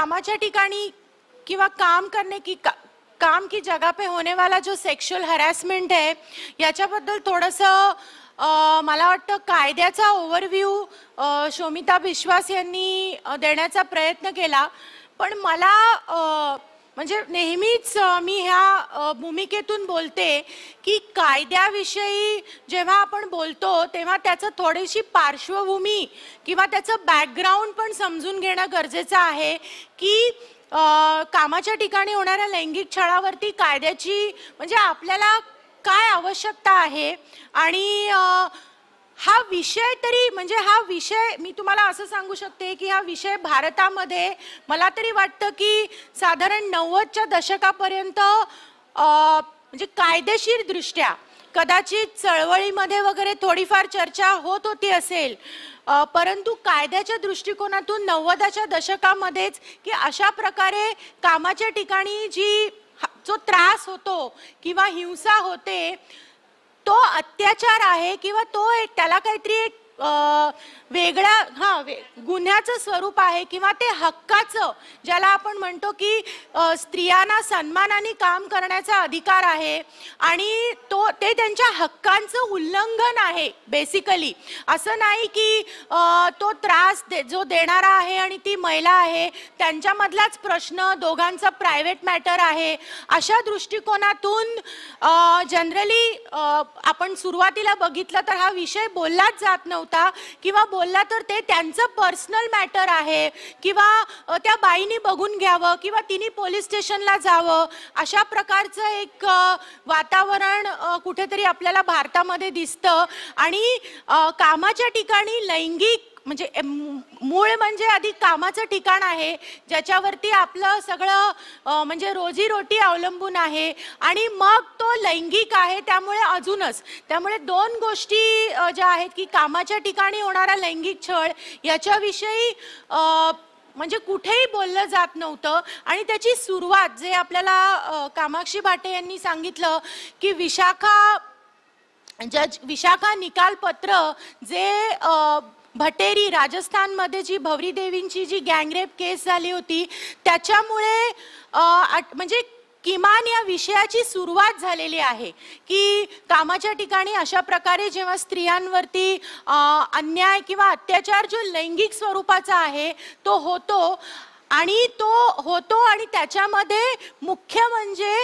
कामाच्या ठिकाणी किंवा काम करने की का, काम की जगा पे होने वाला जो सेक्शुअल हॅरॅसमेंट आहे याच्याबद्दल थोडंसं मला वाटतं कायद्याचा ओव्हरव्ह्यू शोमिता विश्वास यांनी देण्याचा प्रयत्न केला पण मला म्हणजे नेहमीच मी ह्या भूमिकेतून बोलते की कायद्याविषयी जेव्हा आपण बोलतो तेव्हा त्याचं थोडीशी पार्श्वभूमी किंवा त्याचं बॅकग्राऊंड पण समजून घेणं गरजेचं आहे की कामाच्या ठिकाणी होणाऱ्या लैंगिक छळावरती कायद्याची म्हणजे आपल्याला काय आवश्यकता आहे आणि हा विषय तरी म्हणजे हा विषय मी तुम्हाला असं सांगू शकते की हा विषय भारतामध्ये मला तरी वाटतं की साधारण नव्वदच्या दशकापर्यंत म्हणजे कायदेशीर दृष्ट्या कदाचित चळवळीमध्ये वगैरे थोडीफार चर्चा होत होती असेल परंतु कायद्याच्या दृष्टिकोनातून नव्वदाच्या दशकामध्येच की अशा प्रकारे कामाच्या ठिकाणी जी जो त्रास होतो किंवा हिंसा होते तो अत्याचार आहे किंवा तो एक त्याला काहीतरी एक वेगळ्या हां वे गुन्ह्याचं स्वरूप आहे किंवा ते हक्काचं ज्याला आपण म्हणतो की स्त्रियांना सन्मानाने काम करण्याचा अधिकार आहे आणि तो ते त्यांच्या हक्कांचं उल्लंघन आहे बेसिकली असं नाही की तो त्रास दे जो देणारा आहे आणि ती महिला आहे त्यांच्यामधलाच प्रश्न दोघांचा प्रायव्हेट मॅटर आहे अशा दृष्टिकोनातून जनरली आपण सुरुवातीला बघितलं तर हा विषय बोललाच जात नव्हता होता किंवा बोलला तर ते त्यांचं पर्सनल मॅटर आहे किंवा त्या बाईनी बघून घ्यावं किंवा तिने पोलीस स्टेशनला जावं अशा प्रकारचं एक वातावरण कुठेतरी आपल्याला भारतामध्ये दिसतं आणि कामाच्या ठिकाणी लैंगिक म्हणजे मूळ म्हणजे आधी कामाचं ठिकाण आहे ज्याच्यावरती आपलं सगळं म्हणजे रोजीरोटी अवलंबून आहे आणि मग तो लैंगिक आहे त्यामुळे अजूनच त्यामुळे दोन गोष्टी ज्या आहेत की कामाच्या ठिकाणी होणारा लैंगिक छळ याच्याविषयी म्हणजे कुठेही बोललं जात नव्हतं आणि त्याची सुरुवात जे आपल्याला कामाक्षी भाटे यांनी सांगितलं की विशाखा जज विशाखा निकालपत्र जे भटेरी राजस्थानमध्ये जी भवरी देवींची जी गँगरेप केस झाली होती त्याच्यामुळे म्हणजे किमान या विषयाची सुरुवात झालेली आहे की कामाच्या ठिकाणी अशा प्रकारे जेव्हा स्त्रियांवरती अन्याय किंवा अत्याचार जो लैंगिक स्वरूपाचा आहे तो होतो आणि तो होतो आणि त्याच्यामध्ये मुख्य म्हणजे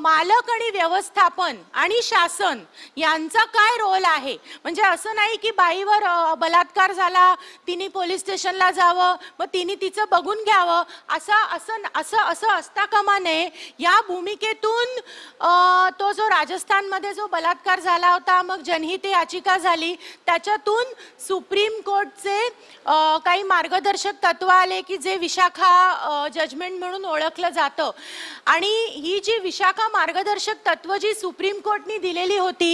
मालक आणि व्यवस्थापन आणि शासन यांचा काय रोल आहे म्हणजे असं नाही की बाईवर बलात्कार झाला तिने पोलीस स्टेशनला जावं मग तिने तिचं बघून घ्यावं असं असं असं असं असता कमा नये या भूमिकेतून तो जो राजस्थानमध्ये जो बलात्कार झाला होता मग जनहित याचिका झाली त्याच्यातून सुप्रीम कोर्टचे काही मार्गदर्शक तत्व आले की जे विशाखा जजमेंट म्हणून ओळखलं जातं आणि ही जी विशाखा मार्गदर्शक तत्व जी सुप्रीम कोर्टनी दिलेली होती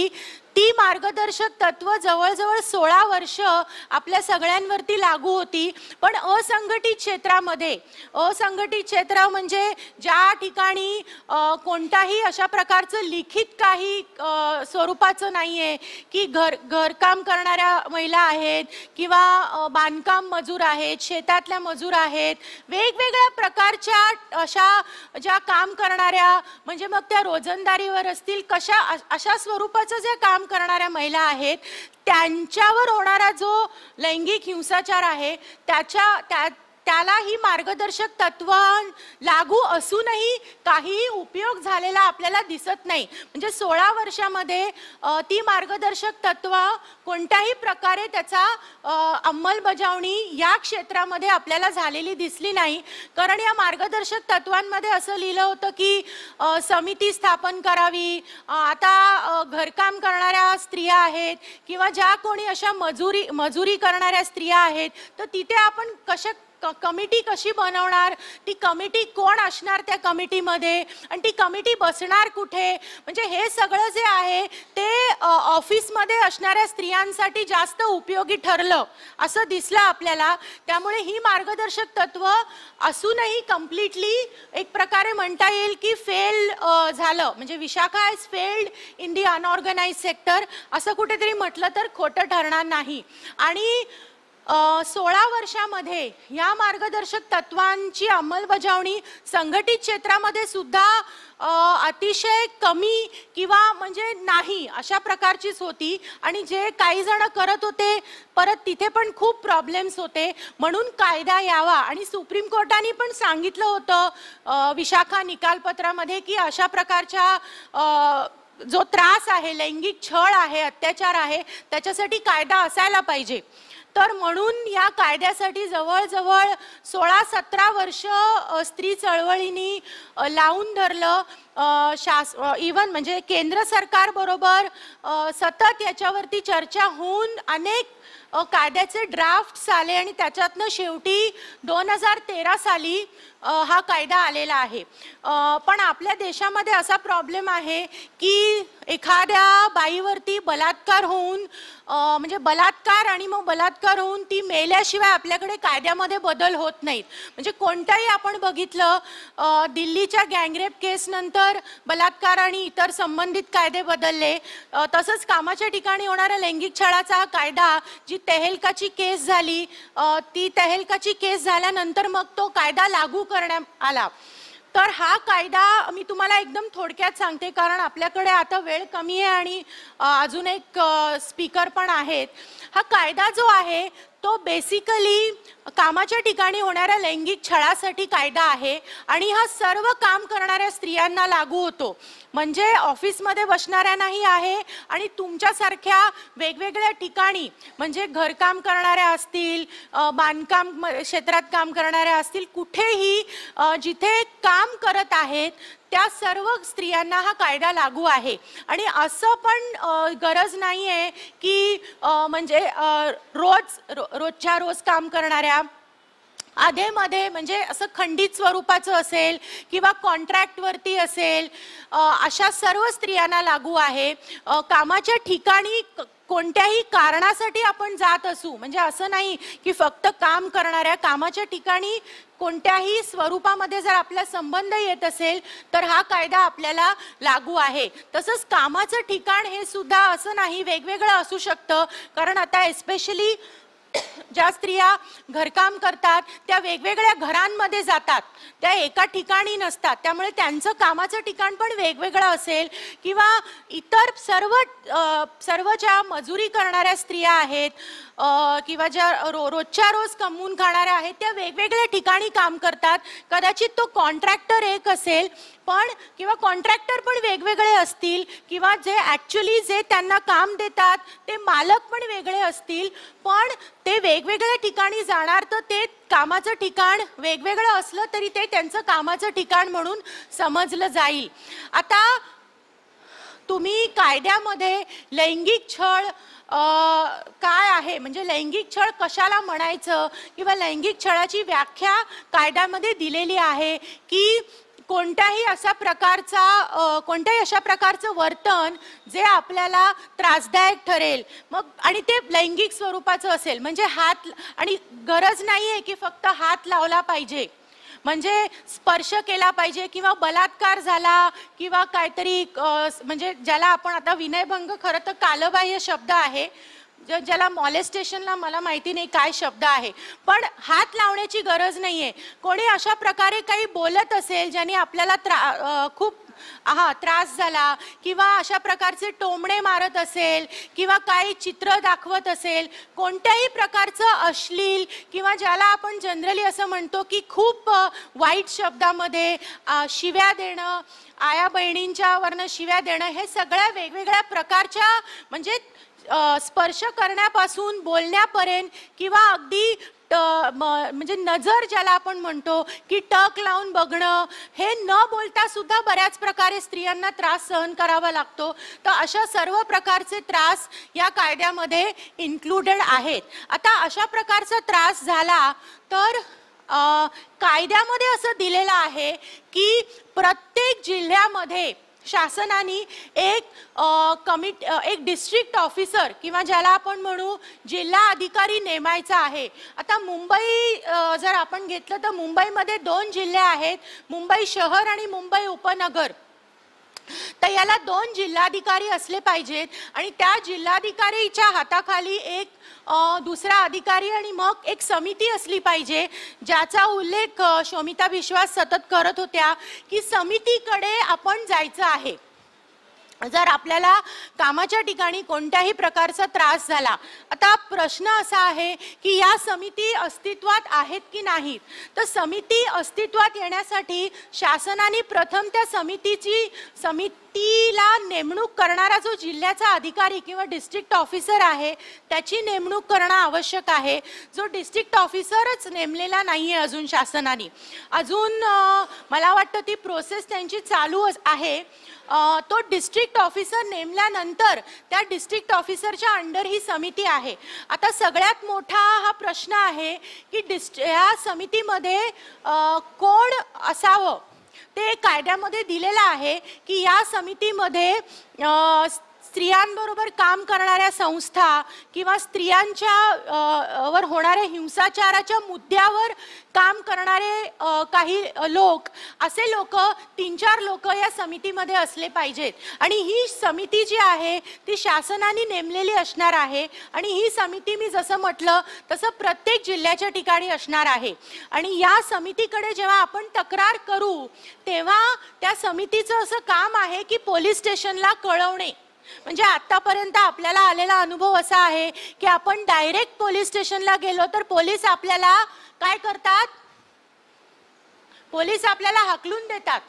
ती मार्गदर्शक तत्व जवळजवळ सोळा वर्ष आपल्या सगळ्यांवरती लागू होती पण असंघटित क्षेत्रामध्ये असंघटित क्षेत्र म्हणजे ज्या ठिकाणी कोणताही अशा प्रकारचं लिखित काही स्वरूपाचं नाही आहे की घर घरकाम करणाऱ्या महिला आहेत किंवा बांधकाम मजूर आहेत शेतातल्या मजूर आहेत वेगवेगळ्या प्रकारच्या अशा ज्या काम करणाऱ्या म्हणजे मग त्या रोजंदारीवर असतील कशा अशा स्वरूपाचं जे काम करणाऱ्या महिला आहेत त्यांच्यावर होणारा जो लैंगिक हिंसाचार आहे त्याच्या त्या त्याला ही मार्गदर्शक तत्व लागू असूनही काही उपयोग झालेला आपल्याला दिसत नाही म्हणजे सोळा वर्षामध्ये ती मार्गदर्शक तत्व कोणत्याही प्रकारे त्याचा अंमलबजावणी या क्षेत्रामध्ये आपल्याला झालेली दिसली नाही कारण या मार्गदर्शक तत्वांमध्ये असं लिहिलं होतं की समिती स्थापन करावी आता घरकाम करणाऱ्या स्त्रिया आहेत किंवा ज्या कोणी अशा मजुरी मजुरी करणाऱ्या स्त्रिया आहेत तर तिथे आपण कशा कमिटी कशी बनवणार ती कमिटी कोण असणार त्या कमिटीमध्ये आणि ती कमिटी बसणार कुठे म्हणजे हे सगळं जे आहे ते ऑफिसमध्ये असणाऱ्या स्त्रियांसाठी जास्त उपयोगी ठरलं असं दिसलं आपल्याला त्यामुळे ही मार्गदर्शक तत्व असूनही कम्प्लिटली एक प्रकारे म्हणता येईल की फेल झालं म्हणजे Vishakha is failed in the unorganise sector असं कुठेतरी म्हटलं तर खोटं ठरणार नाही आणि सोळा वर्षामध्ये या मार्गदर्शक तत्वांची अंमलबजावणी संघटित क्षेत्रामध्ये सुद्धा अतिशय कमी किंवा म्हणजे नाही अशा प्रकारचीच होती आणि जे काही जण करत होते परत तिथे पण खूप प्रॉब्लेम्स होते म्हणून कायदा यावा आणि सुप्रीम कोर्टाने पण सांगितलं होतं विशाखा निकालपत्रामध्ये की अशा प्रकारच्या जो त्रास आहे लैंगिक छळ आहे अत्याचार आहे त्याच्यासाठी कायदा असायला पाहिजे तर म्हणून या कायद्यासाठी जवळजवळ सोळा सतरा वर्ष स्त्री चळवळीनी लावून धरलं शास इवन म्हणजे केंद्र सरकार बरोबर सतत याच्यावरती चर्चा होऊन अनेक कायद्याचे ड्राफ्ट आले आणि त्याच्यातनं शेवटी दोन हजार तेरा साली हा कायदा आलेला आहे पण आपल्या देशामध्ये असा प्रॉब्लेम आहे की एखाद्या बाईवरती बलात्कार होऊन म्हणजे बलात्कार आणि मग बलात्कार होऊन ती मेल्याशिवाय आपल्याकडे कायद्यामध्ये बदल होत नाहीत म्हणजे कोणताही आपण बघितलं दिल्लीच्या गँगरेप केसनंतर बलात्कार आणि इतर संबंधित कायदे बदलले तसंच कामाच्या ठिकाणी होणाऱ्या लैंगिक छळाचा कायदा जी तहेलकाची केस झाली ती तहलकाची केस झाल्यानंतर मग तो कायदा लागू करण्यात आला तर हा कायदा मी तुम्हाला एकदम थोडक्यात सांगते कारण आपल्याकडे आता वेळ कमी आहे आणि अजून एक स्पीकर पण आहेत हा कायदा जो आहे तो बेसिकली कामाच्या ठिकाणी होणाऱ्या लैंगिक छळासाठी कायदा आहे आणि हा सर्व काम करणाऱ्या स्त्रियांना लागू होतो म्हणजे ऑफिसमध्ये बसणाऱ्यांनाही आहे आणि तुमच्यासारख्या वेगवेगळ्या ठिकाणी म्हणजे घरकाम करणाऱ्या असतील बांधकाम क्षेत्रात काम करणाऱ्या असतील कुठेही जिथे काम करत आहेत त्या सर्व स्त्रियांना हा कायदा लागू आहे आणि असं पण गरज नाही आहे की म्हणजे रोज रोजच्या रोज काम करणाऱ्या आधेमध्ये म्हणजे असं खंडित स्वरूपाचं असेल किंवा कॉन्ट्रॅक्टवरती असेल अशा सर्व स्त्रियांना लागू आहे कामाच्या ठिकाणी कोणत्याही कारणासाठी आपण जात असू म्हणजे असं नाही की फक्त काम करणाऱ्या कामाच्या ठिकाणी कोणत्याही स्वरूपामध्ये जर आपला संबंध येत असेल तर हा कायदा आपल्याला लागू आहे तसंच कामाचं ठिकाण हे सुद्धा असं नाही वेगवेगळं असू शकतं कारण आता एस्पेशली ज्या स्त्रिया घरकाम करतात त्या वेगवेगळ्या घरांमध्ये जातात त्या एका ठिकाणी नसतात त्यामुळे त्यांचं कामाचं ठिकाण पण वेगवेगळं असेल किंवा इतर सर्व सर्व ज्या मजुरी करणाऱ्या स्त्रिया आहेत किंवा ज्या रो रोजच्या रोज कमवून खाणाऱ्या आहेत त्या वेगवेगळ्या ठिकाणी काम करतात कदाचित तो कॉन्ट्रॅक्टर एक असेल पण किंवा कॉन्ट्रॅक्टर पण वेगवेगळे असतील किंवा जे ॲक्च्युली जे त्यांना काम देतात ते मालक पण वेगळे असतील पण ते वेगवेगळ्या ठिकाणी जाणार तर ते कामाचं ठिकाण वेगवेगळं असलं तरी ते त्यांचं कामाचं ठिकाण म्हणून समजलं जाईल आता तुम्ही कायद्यामध्ये लैंगिक छळ काय आहे म्हणजे लैंगिक छळ कशाला म्हणायचं किंवा लैंगिक छळाची व्याख्या कायद्यामध्ये दिलेली आहे की कोणताही असा प्रकारचा कोणत्याही अशा प्रकारचं वर्तन जे आपल्याला त्रासदायक ठरेल मग आणि ते लैंगिक स्वरूपाचं असेल म्हणजे हात आणि गरज नाही आहे की फक्त हात लावला पाहिजे म्हणजे स्पर्श केला पाहिजे किंवा बलात्कार झाला किंवा काहीतरी म्हणजे ज्याला आपण आता विनयभंग खरं तर कालबाह्य शब्द आहे ज ज्याला मॉलेस्टेशनला मला माहिती नाही काय शब्द आहे पण हात लावण्याची गरज नाही आहे कोणी अशा प्रकारे काही बोलत असेल ज्याने आपल्याला त्रा खूप हा त्रास झाला किंवा अशा प्रकारचे टोमणे मारत असेल किंवा काही चित्र दाखवत असेल कोणत्याही प्रकारचं अश्लील किंवा ज्याला आपण जनरली असं म्हणतो की खूप वाईट शब्दामध्ये शिव्या देणं आया बहिणींच्यावरनं शिव्या देणं हे सगळ्या वेगवेगळ्या प्रकारच्या म्हणजे स्पर्श करण्यापासून बोलण्यापर्यंत किंवा अगदी म्हणजे नजर ज्याला आपण म्हणतो की टक लावून बघणं हे न बोलता सुद्धा बऱ्याच प्रकारे स्त्रियांना त्रास सहन करावा लागतो तर अशा सर्व प्रकारचे त्रास या कायद्यामध्ये इन्क्लुडेड आहेत आता अशा प्रकारचा त्रास झाला तर कायद्यामध्ये असं दिलेलं आहे की प्रत्येक जिल्ह्यामध्ये शासनाने एक कमिट एक डिस्ट्रिक्ट ऑफिसर किंवा ज्याला आपण म्हणू जिल्हा अधिकारी नेमायचा आहे आता मुंबई जर आपण घेतलं तर मुंबईमध्ये दोन जिल्हे आहेत मुंबई शहर आणि मुंबई उपनगर तर याला दोन जिल्हाधिकारी असले पाहिजेत आणि त्या जिल्हाधिकारीच्या हाताखाली एक दुसरा अधिकारी आणि मग एक समिती असली पाहिजे ज्याचा उल्लेख शोमिता विश्वास सतत करत होत्या की समितीकडे आपण जायचं आहे जर आपल्याला कामाच्या ठिकाणी कोणत्याही प्रकारचा त्रास झाला आता प्रश्न असा आहे की या समिती अस्तित्वात आहेत की नाहीत तर समिती अस्तित्वात येण्यासाठी शासनाने प्रथम त्या समितीची समिती तिला नेमणूक करणारा जो जिल्ह्याचा अधिकारी किंवा डिस्ट्रिक्ट ऑफिसर आहे त्याची नेमणूक करणं आवश्यक आहे जो डिस्ट्रिक्ट ऑफिसरच नेमलेला नाही आहे अजून शासनाने अजून मला वाटतं ती प्रोसेस त्यांची चालू आहे तो डिस्ट्रिक्ट ऑफिसर नेमल्यानंतर त्या डिस्ट्रिक्ट ऑफिसरच्या अंडर ही समिती आहे आता सगळ्यात मोठा हा प्रश्न आहे की डिस्ट ह्या समितीमध्ये कोण असावं ते कायद्यामध्ये दिलेलं आहे की या समितीमध्ये स्त्रियांबरोबर काम करणाऱ्या संस्था किंवा स्त्रियांच्या वर होणाऱ्या हिंसाचाराच्या मुद्द्यावर काम करणारे काही लोक असे लोक तीन चार लोक या समितीमध्ये असले पाहिजेत आणि ही समिती जी आहे ती शासनाने नेमलेली असणार आहे आणि ही समिती मी जसं म्हटलं तसं प्रत्येक जिल्ह्याच्या ठिकाणी असणार आहे आणि या समितीकडे जेव्हा आपण तक्रार करू तेव्हा त्या समितीचं असं काम आहे की पोलीस स्टेशनला कळवणे म्हणजे आतापर्यंत आपल्याला आलेला अनुभव असा आहे की आपण डायरेक्ट पोलीस स्टेशनला गेलो तर पोलीस आपल्याला काय करतात पोलीस आपल्याला हकलून देतात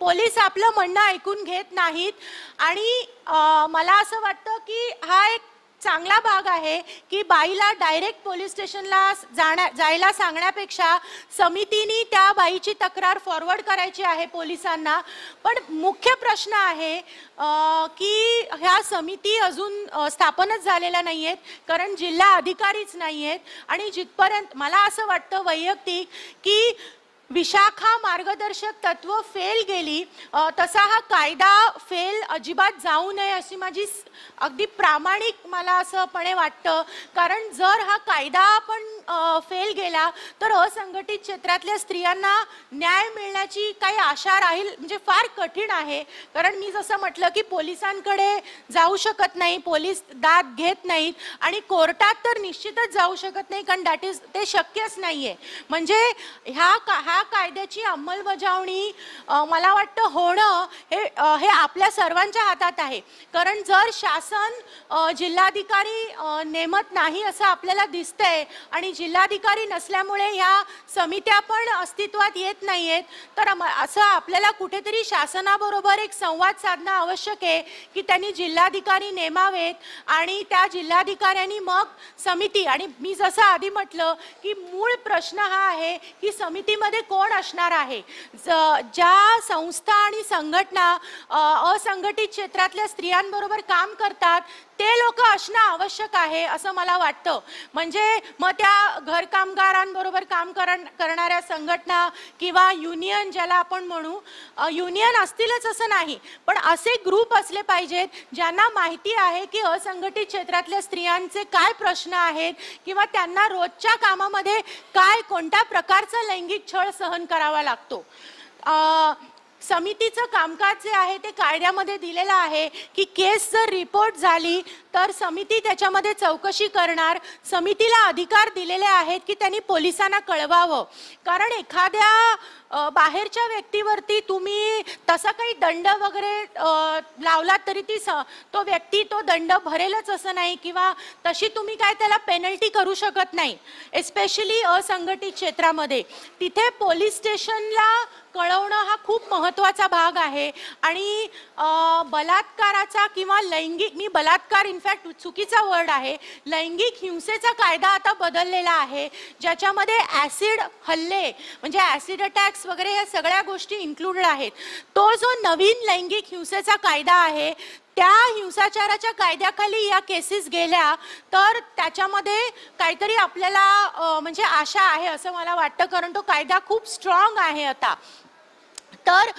पोलीस आपलं म्हणणं ऐकून घेत नाहीत आणि मला असं वाटतं की हा एक चांगला भाग आहे की बाईला डायरेक्ट पोलीस स्टेशनला जाण्या जायला सांगण्यापेक्षा समितीने त्या बाईची तक्रार फॉरवर्ड करायची आहे पोलिसांना पण मुख्य प्रश्न आहे की ह्या समिती अजून स्थापनच झालेल्या नाही आहेत कारण जिल्हा अधिकारीच नाही आहेत आणि जिथपर्यंत मला असं वाटतं वैयक्तिक की विशाखा मार्गदर्शक तत्व फेल गेली तसा हा कायदा फेल अजिबात जाऊ नये अशी माझी अगदी प्रामाणिक मला असं पणे वाटतं कारण जर हा कायदा आपण फेल गेला तर असंघटित क्षेत्रातल्या स्त्रियांना न्याय मिळण्याची काही आशा राहील म्हणजे फार कठीण आहे कारण मी जसं म्हटलं की पोलिसांकडे जाऊ शकत नाही पोलीस दाद घेत नाहीत आणि कोर्टात तर निश्चितच जाऊ शकत नाही कारण दॅट इज ते शक्यच नाही आहे म्हणजे ह्या का हा या कायद्याची अंमलबजावणी मला वाटतं होणं हे हे आपल्या सर्वांच्या हातात आहे कारण जर शासन जिल्हाधिकारी नेमत नाही असं आपल्याला दिसतंय आणि जिल्हाधिकारी नसल्यामुळे ह्या समित्या पण अस्तित्वात येत नाही तर असं आपल्याला कुठेतरी शासनाबरोबर एक संवाद साधणं आवश्यक आहे की त्यांनी जिल्हाधिकारी नेमावेत आणि त्या जिल्हाधिकाऱ्यांनी मग समिती आणि मी जसं आधी म्हटलं की मूळ प्रश्न हा आहे की समितीमध्ये कोण असणार आहे ज्या संस्था आणि संघटना असंघटित क्षेत्रातल्या स्त्रियांबरोबर काम करतात ते लोक असणं आवश्यक आहे असं मला वाटतं म्हणजे मग त्या घरकामगारांबरोबर काम करण करणाऱ्या संघटना किंवा युनियन ज्याला आपण म्हणू युनियन असतीलच असं नाही पण असे ग्रुप असले पाहिजेत ज्यांना माहिती आहे की असंघटित क्षेत्रातल्या स्त्रियांचे काय प्रश्न आहेत किंवा त्यांना रोजच्या कामामध्ये काय कोणत्या प्रकारचं लैंगिक छळ सहन करावा लागतो समितीचं कामकाज जे आहे ते कायद्यामध्ये दिलेलं आहे की केस जर रिपोर्ट झाली तर समिती त्याच्यामध्ये चौकशी करणार समितीला अधिकार दिलेले आहेत की त्यांनी पोलिसांना कळवावं कारण एखाद्या बाहेरच्या व्यक्तीवरती तुम्ही तसा काही दंड वगैरे लावला तरी ती स तो व्यक्ती तो दंड भरेलच असं नाही किंवा तशी तुम्ही काय त्याला पेनल्टी करू शकत नाही एस्पेशली असंघटित क्षेत्रामध्ये तिथे पोलीस स्टेशनला कळवणं हा खूप महत्त्वाचा भाग आहे आणि बलात्काराचा किंवा लैंगिक मी बलात्कार इन्फॅक्ट इनफॅक्ट चुकीचा वर्ड आहे लैंगिक हिंसेचा कायदा आता बदललेला आहे ज्याच्यामध्ये ॲसिड हल्ले म्हणजे ॲसिड अटॅक्स वगैरे या सगळ्या गोष्टी इन्क्लुडेड आहेत तो जो नवीन लैंगिक हिंसेचा कायदा आहे त्या हिंसाचाराच्या कायद्याखाली या केसेस गेल्या तर त्याच्यामध्ये काहीतरी आपल्याला म्हणजे आशा आहे असं मला वाटतं कारण तो कायदा खूप स्ट्रॉंग आहे आता तर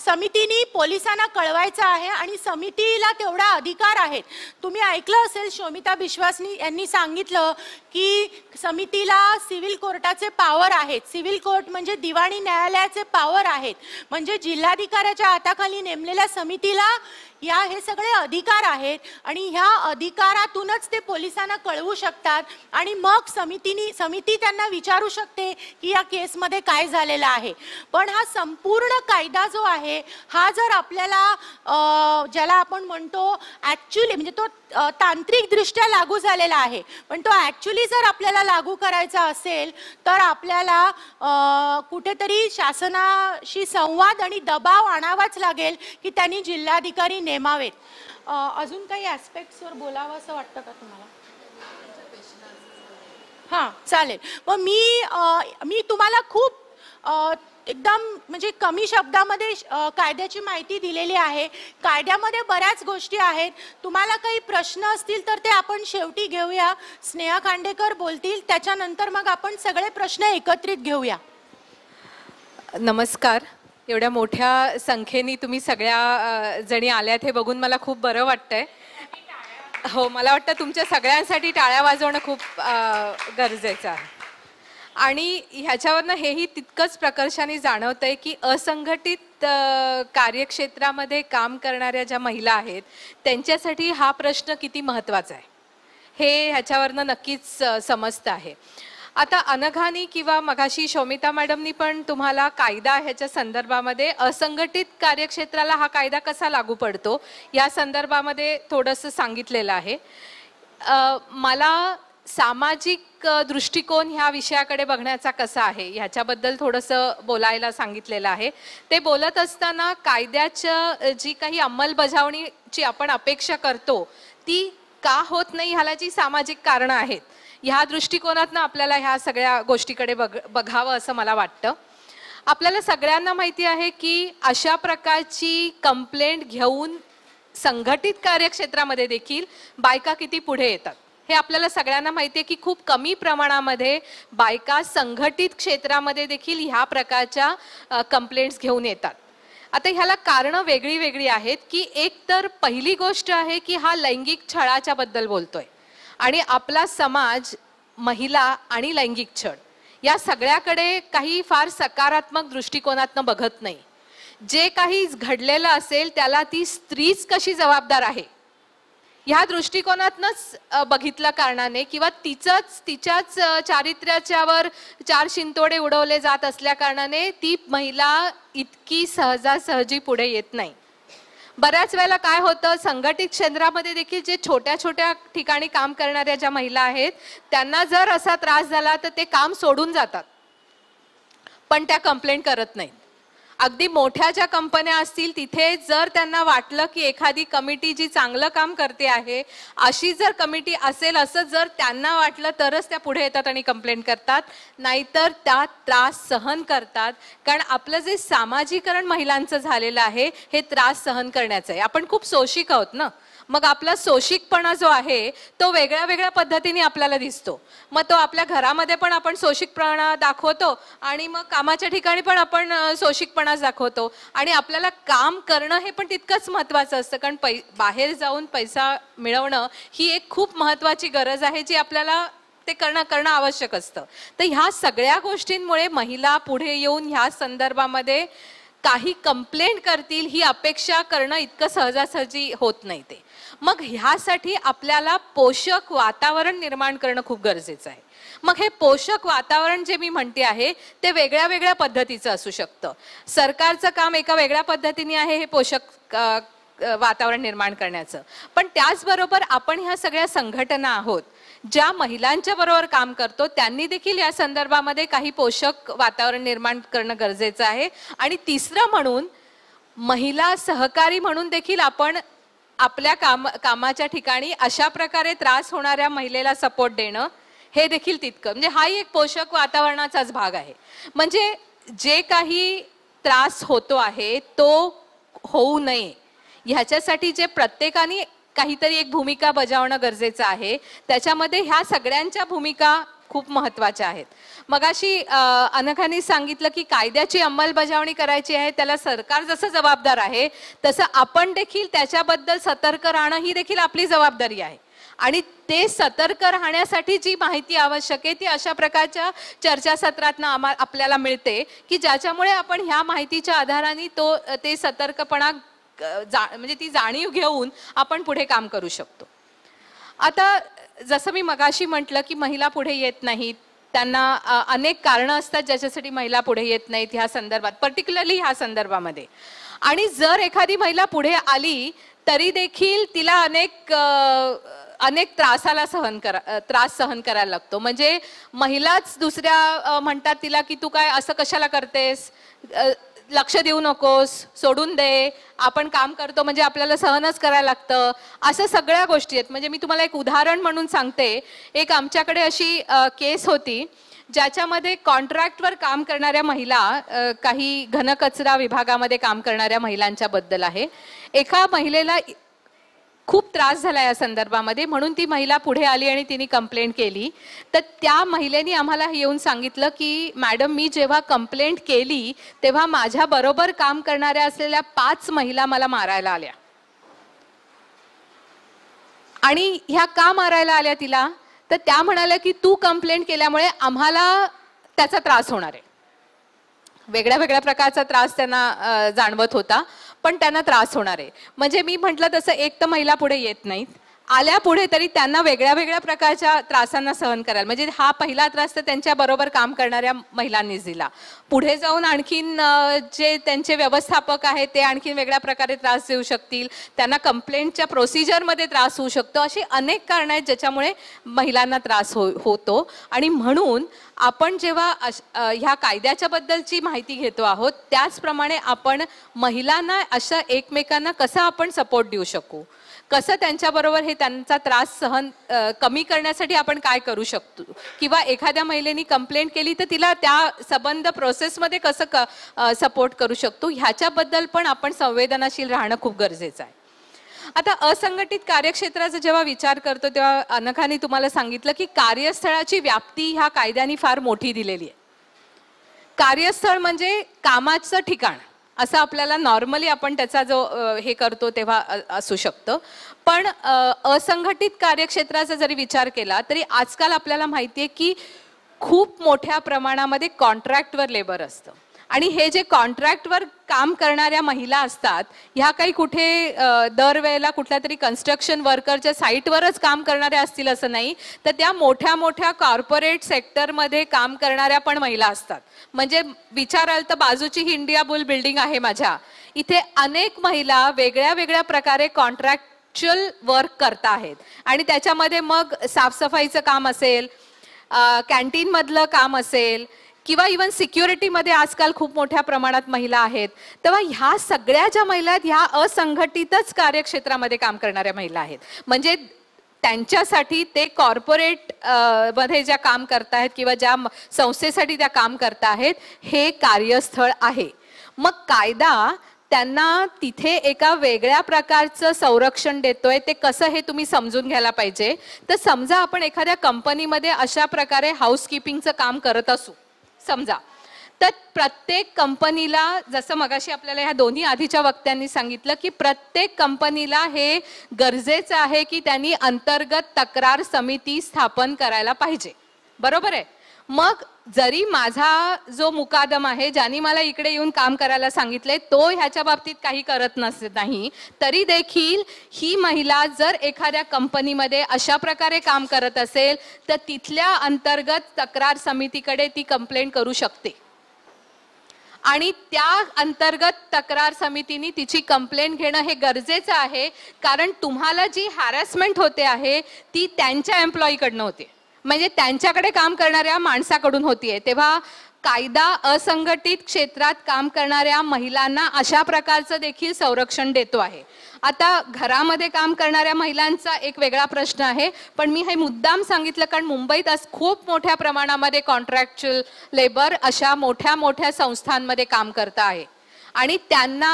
समितीनी पोलिसांना कळवायचं आहे आणि समितीला तेवढा अधिकार आहे तुम्ही ऐकलं असेल शोमिता विश्वासनी यांनी सांगितलं की समितीला सिव्हिल कोर्टाचे पावर आहेत सिव्हिल कोर्ट म्हणजे दिवाणी न्यायालयाचे पावर आहेत म्हणजे जिल्हाधिकाऱ्याच्या हाताखाली नेमलेल्या समितीला या हे सगळे अधिकार आहेत आणि ह्या अधिकारातूनच ते पोलिसांना कळवू शकतात आणि मग समितीने समिती त्यांना विचारू शकते की या केसमध्ये काय झालेलं आहे पण हा संपूर्ण कायदा जो आहे हा जर आपल्याला ज्याला आपण म्हणतो ॲक्च्युली म्हणजे तो तांत्रिकदृष्ट्या लागू झालेला आहे पण तो ॲक्च्युली जर आपल्याला लागू करायचा असेल तर आपल्याला कुठेतरी शासनाशी संवाद आणि दबाव आणावाच लागेल की त्यांनी जिल्हाधिकारी नेमावेत अजून काही ॲस्पेक्ट्सवर बोलावं असं वाटतं का तुम्हाला हां चालेल मग मी मी तुम्हाला खूप एकदम म्हणजे कमी शब्दामध्ये कायद्याची माहिती दिलेली आहे कायद्यामध्ये बऱ्याच गोष्टी आहेत तुम्हाला काही प्रश्न असतील तर ते आपण शेवटी घेऊया स्नेहा खांडेकर बोलतील त्याच्यानंतर मग आपण सगळे प्रश्न एकत्रित घेऊया नमस्कार एवढ्या मोठ्या संख्येने तुम्ही सगळ्या जणी आल्यात हे बघून मला खूप बरं वाटतंय हो मला वाटतं तुमच्या सगळ्यांसाठी टाळ्या वाजवणं खूप गरजेचं आहे आणि ह्याच्यावरनं हेही तितकंच प्रकर्षाने जाणवतं आहे की असंघटित कार्यक्षेत्रामध्ये काम करणाऱ्या ज्या महिला आहेत त्यांच्यासाठी हा प्रश्न किती महत्त्वाचा आहे हे ह्याच्यावरनं नक्कीच समजतं आहे आता अनघानी किंवा मगाशी शोमिता मॅडमनी पण तुम्हाला कायदा ह्याच्या संदर्भामध्ये असंघटित कार्यक्षेत्राला हा कायदा कसा लागू पडतो या संदर्भामध्ये थोडंसं सांगितलेलं आहे मला सामाजिक दृष्टिकोन ह्या विषयाकडे बघण्याचा कसा आहे ह्याच्याबद्दल थोडंसं बोलायला सांगितलेलं आहे ते बोलत असताना कायद्याच्या जी काही अंमलबजावणीची आपण अपेक्षा करतो ती का होत नाही ह्याला जी सामाजिक कारणं आहेत ह्या दृष्टिकोनातनं आपल्याला ह्या सगळ्या गोष्टीकडे बघ बघावं असं मला वाटतं आपल्याला सगळ्यांना माहिती आहे की अशा प्रकारची कंप्लेंट घेऊन संघटित कार्यक्षेत्रामध्ये देखील बायका किती पुढे येतात हे आपल्याला सगळ्यांना माहिती आहे की खूप कमी प्रमाणामध्ये बायका संघटित क्षेत्रामध्ये देखील ह्या प्रकारच्या कंप्लेंट्स घेऊन येतात आता ह्याला कारणं वेगळी वेगळी आहेत की एक तर पहिली गोष्ट आहे की हा लैंगिक छळाच्याबद्दल बोलतोय आणि आपला समाज महिला आणि लैंगिक छळ या सगळ्याकडे काही फार सकारात्मक दृष्टिकोनातनं बघत नाही जे काही घडलेलं असेल त्याला ती स्त्रीच कशी जबाबदार आहे ह्या दृष्टिकोनातनंच बघितल्या कारणाने किंवा तिचंच तिच्याच चारित्र्याच्यावर चार शिंतोडे उडवले जात असल्या कारणाने ती महिला इतकी सहजासहजी पुढे येत नाही बऱ्याच वेळेला काय होतं संघटित क्षेत्रामध्ये देखील जे छोट्या छोट्या ठिकाणी काम करणाऱ्या ज्या महिला आहेत त्यांना जर असा त्रास झाला तर ते काम सोडून जातात पण त्या कंप्लेंट करत नाही अगदी मोठ्या ज्या कंपन्या असतील तिथे जर त्यांना वाटलं की एखादी कमिटी जी चांगलं काम करते आहे अशी जर कमिटी असेल असं जर त्यांना वाटलं तरच त्या पुढे येतात आणि कंप्लेंट करतात नाहीतर त्या त्रास सहन करतात कारण आपलं जे सामाजिकरण महिलांचं झालेलं आहे हे त्रास सहन करण्याचं आहे आपण खूप सोशिक आहोत ना मग आपला सोशिकपणा जो आहे तो वेगळ्या वेगळ्या पद्धतीने आपल्याला दिसतो मग तो आपल्या घरामध्ये पण आपण सोशिकपणा दाखवतो आणि मग कामाच्या ठिकाणी पण आपण सोशिकपणा दाखवतो आणि आपल्याला काम करणं हे पण तितकंच महत्त्वाचं असतं कारण पै बाहेर जाऊन पैसा मिळवणं ही एक खूप महत्त्वाची गरज आहे जी आपल्याला ते करणं करणं आवश्यक असतं तर ह्या सगळ्या गोष्टींमुळे महिला पुढे येऊन ह्या संदर्भामध्ये काही कंप्लेंट करतील ही अपेक्षा करणं इतकं सहजासहजी होत नाही ते मग ह्यासाठी आपल्याला पोषक वातावरण निर्माण करणं खूप गरजेचं आहे मग हे पोषक वातावरण जे मी म्हणते आहे ते वेगळ्या वेगळ्या पद्धतीचं असू शकतं सरकारचं काम एका वेगळ्या पद्धतीने आहे हे पोषक वातावरण निर्माण करण्याचं पण त्याचबरोबर आपण ह्या सगळ्या संघटना आहोत ज्या महिलांच्या बरोबर काम करतो त्यांनी देखील या संदर्भामध्ये काही पोषक वातावरण निर्माण करणं गरजेचं आहे आणि तिसरं म्हणून महिला सहकारी म्हणून देखील आपण आपल्या काम कामाच्या ठिकाणी अशा प्रकारे त्रास होणाऱ्या महिलेला सपोर्ट देणं हे देखील तितकं म्हणजे हाही एक पोषक वातावरणाचाच भाग आहे म्हणजे जे काही त्रास होतो आहे तो होऊ नये ह्याच्यासाठी जे प्रत्येकाने काहीतरी एक भूमिका बजावणं गरजेचं आहे त्याच्यामध्ये ह्या सगळ्यांच्या भूमिका खूप महत्वाच्या आहेत मगाशी अनघाने सांगितलं की कायद्याची अंमलबजावणी करायची आहे त्याला सरकार जसं जबाबदार आहे तसं आपण देखील त्याच्याबद्दल सतर्क राहणं ही देखील आपली जबाबदारी आहे आणि ते सतर्क राहण्यासाठी जी माहिती आवश्यक आहे ती अशा प्रकारच्या चर्चासत्रातनं आम्हा आपल्याला मिळते की ज्याच्यामुळे आपण ह्या माहितीच्या आधाराने तो ते सतर्कपणा जा म्हणजे ती जाणीव घेऊन आपण पुढे काम करू शकतो आता जसं मी मगाशी म्हटलं की महिला पुढे येत नाहीत त्यांना अनेक कारणं असतात ज्याच्यासाठी महिला पुढे येत नाहीत ह्या संदर्भात पर्टिक्युलरली ह्या संदर्भामध्ये आणि जर एखादी महिला पुढे आली तरी देखील तिला अनेक अनेक त्रासाला सहन करा त्रास सहन करायला लागतो म्हणजे महिलाच दुसऱ्या म्हणतात तिला की तू काय असं कशाला करतेस लक्ष देऊ नकोस सोडून दे आपण काम करतो म्हणजे आपल्याला सहनच करायला लागतं असं सगळ्या गोष्टी आहेत म्हणजे मी तुम्हाला एक उदाहरण म्हणून सांगते एक आमच्याकडे अशी केस होती ज्याच्यामध्ये कॉन्ट्रॅक्टवर काम करणाऱ्या महिला काही घनकचरा विभागामध्ये काम करणाऱ्या महिलांच्या बद्दल आहे एका महिलेला खूप त्रास झाला या संदर्भामध्ये म्हणून ती महिला पुढे आली आणि तिने कंप्लेंट केली तर त्या महिलेनी आम्हाला येऊन सांगितलं की मॅडम मी जेव्हा कंप्लेंट केली तेव्हा माझ्या बरोबर काम करणाऱ्या असलेल्या पाच महिला मला मारायला आल्या आणि ह्या का मारायला आल्या तिला तर त्या म्हणाल्या की तू कंप्लेंट केल्यामुळे आम्हाला त्याचा त्रास होणार आहे वेगळ्या वेगळ्या प्रकारचा त्रास त्यांना जाणवत होता पण त्यांना त्रास होणार आहे म्हणजे मी म्हटलं तसं एक तर महिला पुढे येत नाहीत आल्यापुढे तरी त्यांना वेगळ्या वेगळ्या प्रकारच्या त्रासांना सहन करायला म्हणजे हा पहिला त्रास तर त्यांच्याबरोबर काम करणाऱ्या महिलांनीच दिला पुढे जाऊन आणखीन जे त्यांचे व्यवस्थापक आहेत ते आणखीन वेगळ्या प्रकारे त्रास देऊ शकतील त्यांना कंप्लेंटच्या प्रोसिजरमध्ये त्रास होऊ शकतो अशी अनेक कारणं आहेत ज्याच्यामुळे महिलांना त्रास हो होतो आणि म्हणून आपण जेव्हा ह्या कायद्याच्याबद्दलची माहिती घेतो आहोत त्याचप्रमाणे आपण महिलांना अशा एकमेकांना कसा आपण सपोर्ट देऊ शकू कसं त्यांच्याबरोबर हे त्यांचा त्रास सहन कमी करण्यासाठी आपण काय करू शकतो किंवा एखाद्या महिलेनी कंप्लेंट केली तर तिला त्या संबंध प्रोसेसमध्ये कसं क सपोर्ट करू शकतो ह्याच्याबद्दल पण आपण संवेदनाशील राहणं खूप गरजेचं आहे आता असंघटित कार्यक्षेत्राचा जेव्हा विचार करतो तेव्हा अनखाने तुम्हाला सांगितलं की कार्यस्थळाची व्याप्ती ह्या कायद्याने फार मोठी दिलेली आहे कार्यस्थळ म्हणजे कामाचं ठिकाण असं आपल्याला नॉर्मली आपण त्याचा जो हे करतो तेव्हा असू शकतं पण असंघटित कार्यक्षेत्राचा जरी विचार केला तरी आजकाल आपल्याला माहिती आहे की खूप मोठ्या प्रमाणामध्ये कॉन्ट्रॅक्टवर लेबर असतं आणि हे जे कॉन्ट्रॅक्टवर काम करणाऱ्या महिला असतात ह्या काही कुठे दरवेळेला कुठल्या तरी कन्स्ट्रक्शन वर्करच्या साईटवरच काम करणाऱ्या असतील असं नाही तर त्या मोठ्या मोठ्या कॉर्पोरेट सेक्टरमध्ये काम करणाऱ्या पण महिला असतात म्हणजे विचाराल तर बाजूची ही इंडिया बुल बिल्डिंग आहे माझ्या इथे अनेक महिला वेगळ्या वेगळ्या प्रकारे कॉन्ट्रॅक्च्युअल वर्क करत आहेत आणि त्याच्यामध्ये मग साफसफाईचं काम असेल कॅन्टीनमधलं काम असेल किंवा इवन सिक्युरिटीमध्ये आजकाल खूप मोठ्या प्रमाणात महिला आहेत तेव्हा ह्या सगळ्या ज्या महिला आहेत ह्या असंघटितच कार्यक्षेत्रामध्ये काम करणाऱ्या महिला आहेत म्हणजे त्यांच्यासाठी ते कॉर्पोरेट मध्ये ज्या काम आहेत किंवा ज्या संस्थेसाठी त्या काम आहेत हे कार्यस्थळ आहे मग कायदा त्यांना तिथे एका वेगळ्या प्रकारचं संरक्षण देतोय ते कसं हे तुम्ही समजून घ्यायला पाहिजे तर समजा आपण एखाद्या कंपनीमध्ये अशा प्रकारे हाऊसकीपिंगचं काम करत असू समजा तर प्रत्येक कंपनीला जसं मगाशी आपल्याला ह्या दोन्ही आधीच्या वक्त्यांनी सांगितलं की प्रत्येक कंपनीला हे गरजेचं आहे की त्यांनी अंतर्गत तक्रार समिती स्थापन करायला पाहिजे बरोबर आहे मग जरी माझा जो मुकादम आहे ज्यांनी मला इकडे येऊन काम करायला सांगितले तो ह्याच्या बाबतीत काही करत नस नाही तरी देखील ही महिला जर एखाद्या कंपनीमध्ये अशा प्रकारे काम करत असेल तर तिथल्या अंतर्गत तक्रार समितीकडे ती कंप्लेंट करू शकते आणि त्या अंतर्गत तक्रार समितीने तिची कंप्लेंट घेणं हे गरजेचं आहे कारण तुम्हाला जी हॅरॅसमेंट होते आहे ती त्यांच्या एम्प्लॉईकडनं होते म्हणजे त्यांच्याकडे काम करणाऱ्या माणसाकडून होतीये तेव्हा कायदा असंघटित क्षेत्रात काम करणाऱ्या महिलांना अशा प्रकारचं देखील संरक्षण देतो आहे आता घरामध्ये काम करणाऱ्या महिलांचा एक वेगळा प्रश्न आहे पण मी हे मुद्दाम सांगितलं कारण मुंबईत आज खूप मोठ्या प्रमाणामध्ये कॉन्ट्रॅक्च्युअल लेबर अशा मोठ्या मोठ्या संस्थांमध्ये काम करत आहे आणि त्यांना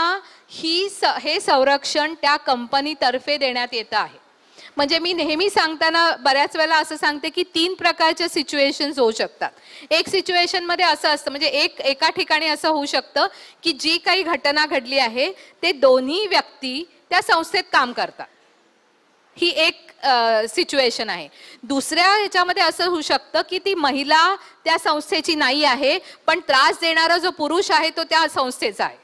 ही स हे संरक्षण त्या कंपनीतर्फे देण्यात येतं आहे म्हणजे मी नेहमी सांगताना बऱ्याच वेळेला असं सांगते की तीन प्रकारच्या सिच्युएशन्स होऊ शकतात एक सिच्युएशनमध्ये असं असतं म्हणजे एक एका ठिकाणी असं होऊ शकतं की जी काही घटना घडली आहे ते दोन्ही व्यक्ती त्या संस्थेत काम करतात ही एक सिच्युएशन आहे दुसऱ्या ह्याच्यामध्ये असं होऊ शकतं की ती महिला त्या संस्थेची नाही आहे पण त्रास देणारा जो पुरुष आहे तो त्या संस्थेचा आहे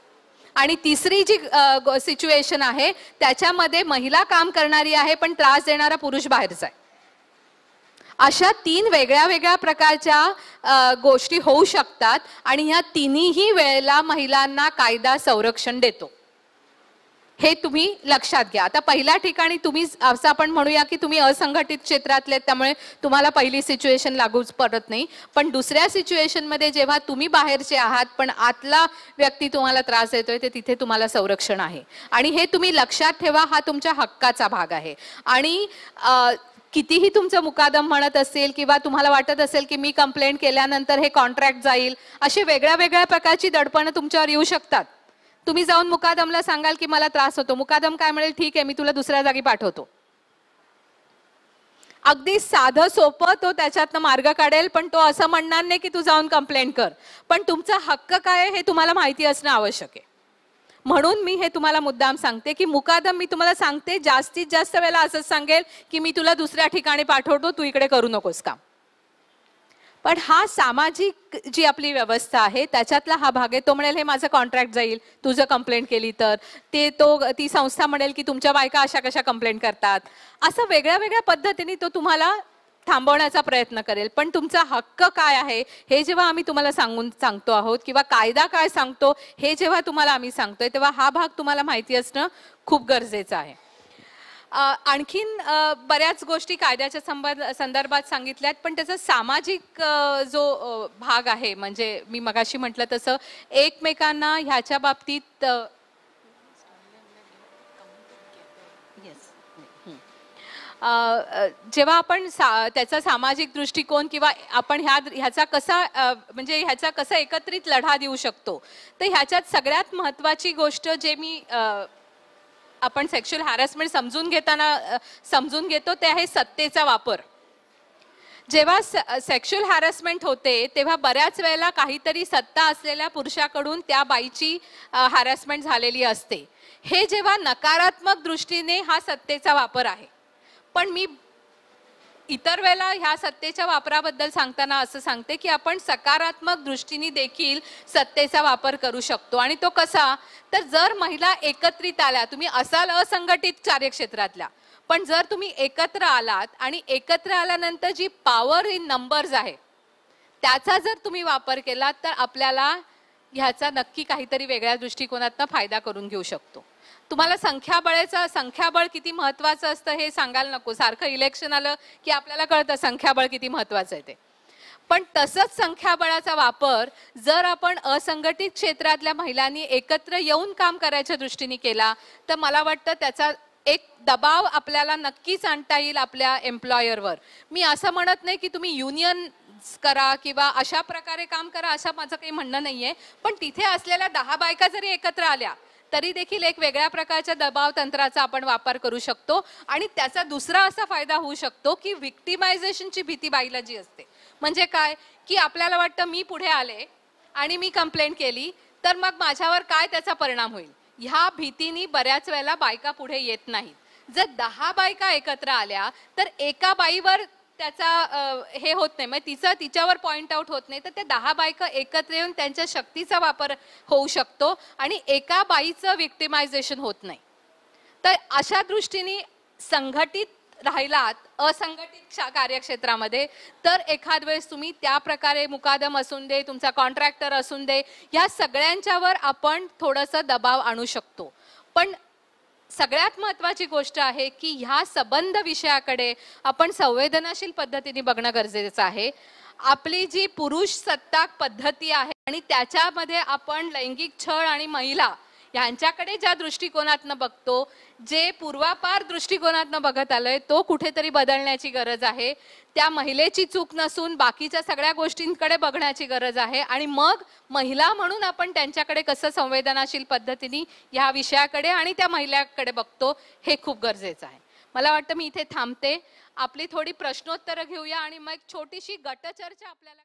आणि तिसरी जी सिच्युएशन आहे त्याच्यामध्ये महिला काम करणारी आहे पण त्रास देणारा पुरुष बाहेरचा आहे अशा तीन वेगळ्या वेगळ्या प्रकारच्या गोष्टी होऊ शकतात आणि ह्या तिन्ही वेळेला महिलांना कायदा संरक्षण देतो हे तुम्ही लक्षात घ्या आता पहिल्या ठिकाणी तुम्ही असं आपण म्हणूया की तुम्ही असंघटित क्षेत्रातले त्यामुळे तुम्हाला पहिली सिच्युएशन लागूच पडत नाही पण दुसऱ्या सिच्युएशनमध्ये जेव्हा तुम्ही बाहेरचे आहात पण आतला व्यक्ती तुम्हाला त्रास देतोय ते तिथे तुम्हाला संरक्षण आहे आणि हे तुम्ही लक्षात ठेवा हा तुमच्या हक्काचा भाग आहे आणि कितीही तुमचं मुकादम म्हणत असेल किंवा तुम्हाला वाटत असेल की मी कंप्लेंट केल्यानंतर हे कॉन्ट्रॅक्ट जाईल असे वेगळ्या वेगळ्या प्रकारची दडपणं तुमच्यावर येऊ शकतात तुम्ही जाऊन मुकादमला सांगाल की मला त्रास होतो मुकादम काय म्हणेल ठीक आहे मी तुला दुसऱ्या जागी पाठवतो अगदी साधं सोपं तो त्याच्यातनं मार्ग काढेल पण तो असं म्हणणार नाही की तू जाऊन कंप्लेंट कर पण तुमचा हक्क काय हे तुम्हाला माहिती असणं आवश्यक आहे म्हणून मी हे तुम्हाला मुद्दाम सांगते की मुकादम मी तुम्हाला सांगते जास्तीत जास्त वेळेला असंच सांगेल की मी तुला दुसऱ्या ठिकाणी पाठवतो तू इकडे करू नकोस काम पण हा सामाजिक जी आपली व्यवस्था आहे त्याच्यातला हा भाग आहे तो म्हणेल हे माझं कॉन्ट्रॅक्ट जाईल तुझं कंप्लेंट केली तर ते तो ती संस्था म्हणेल की तुमच्या बायका अशा कशा कंप्लेंट करतात असं वेगळ्या वेगळ्या पद्धतीने तो तुम्हाला थांबवण्याचा प्रयत्न करेल पण तुमचा हक्क काय आहे हे जेव्हा आम्ही तुम्हाला सांगून सांगतो आहोत किंवा कायदा काय सांगतो हे जेव्हा तुम्हाला आम्ही सांगतोय तेव्हा हा भाग तुम्हाला माहिती असणं खूप गरजेचं आहे आणखीन बऱ्याच गोष्टी कायद्याच्या संबंध संदर्भात सांगितल्यात पण त्याचा सामाजिक जो भाग आहे म्हणजे मी मगाशी म्हटलं तसं एकमेकांना ह्याच्या बाबतीत जेव्हा आपण सा त्याचा सामाजिक दृष्टिकोन किंवा आपण ह्या ह्याचा कसा म्हणजे ह्याचा कसा एकत्रित लढा देऊ शकतो तर ह्याच्यात सगळ्यात महत्त्वाची गोष्ट जे मी आपण सेक्शुअल हॅरेसमेंट समजून घेताना समजून घेतो ते आहे सत्तेचा वापर जेव्हा सेक्शुअल हॅरेसमेंट होते तेव्हा बऱ्याच वेळेला काहीतरी सत्ता असलेल्या पुरुषाकडून त्या बाईची हॅरेसमेंट झालेली असते हे जेव्हा नकारात्मक दृष्टीने हा सत्तेचा वापर आहे पण मी इतर वेळेला ह्या सत्तेच्या वापराबद्दल सांगताना असं सांगते की आपण सकारात्मक दृष्टीने देखील सत्तेचा वापर करू शकतो आणि तो कसा तर जर महिला एकत्रित आल्या तुम्ही असाल असंघटित कार्यक्षेत्रातल्या पण जर तुम्ही एकत्र आलात आणि एकत्र आल्यानंतर जी पॉवर इन नंबर्स आहे त्याचा जर तुम्ही वापर केला तर आपल्याला ह्याचा नक्की काहीतरी वेगळ्या दृष्टिकोनातनं फायदा करून घेऊ शकतो तुम्हाला संख्याबळेचं संख्याबळ किती महत्त्वाचं असतं हे सांगायला नको सारखं इलेक्शन आलं की आपल्याला कळतं संख्याबळ किती महत्त्वाचं आहे ते पण तसंच संख्याबळाचा वापर जर आपण असंघटित क्षेत्रातल्या महिलांनी एकत्र येऊन काम करायच्या दृष्टीने केला तर मला वाटतं त्याचा एक दबाव आपल्याला नक्कीच आणता येईल आपल्या एम्प्लॉयरवर मी असं म्हणत नाही की तुम्ही युनियन करा किंवा अशा प्रकारे काम करा असं माझं काही म्हणणं नाही आहे पण तिथे असलेल्या दहा बायका जरी एकत्र आल्या तरी देखील एक वेगळ्या प्रकारच्या दबाव तंत्राचा आपण वापर करू शकतो आणि त्याचा दुसरा असा फायदा होऊ शकतो की व्हिक्टिमायझेशनची भीती बाईला जी असते म्हणजे काय की आपल्याला वाटतं मी पुढे आले आणि मी कंप्लेंट केली तर मग माझ्यावर काय त्याचा परिणाम होईल ह्या भीतीने बऱ्याच वेळेला बायका पुढे येत नाहीत जर दहा बायका एकत्र आल्या तर एका बाईवर त्याचा हे होत नाही मग म्हणजे तिचं तिच्यावर पॉइंट आउट होत नाही तर त्या दहा बायका एकत्र येऊन त्यांच्या शक्तीचा वापर होऊ शकतो आणि एका बाईचं विक्टिमायझेशन होत नाही तर अशा दृष्टीने संघटित राहिलात असंघटित कार्यक्षेत्रामध्ये तर एखाद वेळेस तुम्ही त्या प्रकारे मुकादम असून दे तुमचा कॉन्ट्रॅक्टर असून दे ह्या सगळ्यांच्यावर आपण थोडंसं दबाव आणू शकतो पण सगळ्यात महत्वाची गोष्ट आहे की ह्या संबंध विषयाकडे आपण संवेदनाशील पद्धतीने बघणं गरजेचं आहे आपली जी पुरुष सत्ताक पद्धती आहे आणि त्याच्यामध्ये आपण लैंगिक छळ आणि महिला यांच्याकडे ज्या दृष्टिकोनातनं बघतो जे पूर्वापार दृष्टिकोनातनं बघत आलंय तो कुठेतरी बदलण्याची गरज आहे त्या महिलेची चूक नसून बाकीच्या सगळ्या गोष्टींकडे बघण्याची गरज आहे आणि मग महिला म्हणून आपण त्यांच्याकडे कसं संवेदनाशील पद्धतीने ह्या विषयाकडे आणि त्या महिलाकडे बघतो हे खूप गरजेचं आहे मला वाटतं मी इथे थांबते आपली थोडी प्रश्नोत्तरं घेऊया आणि मग एक छोटीशी गटचर्चा आपल्याला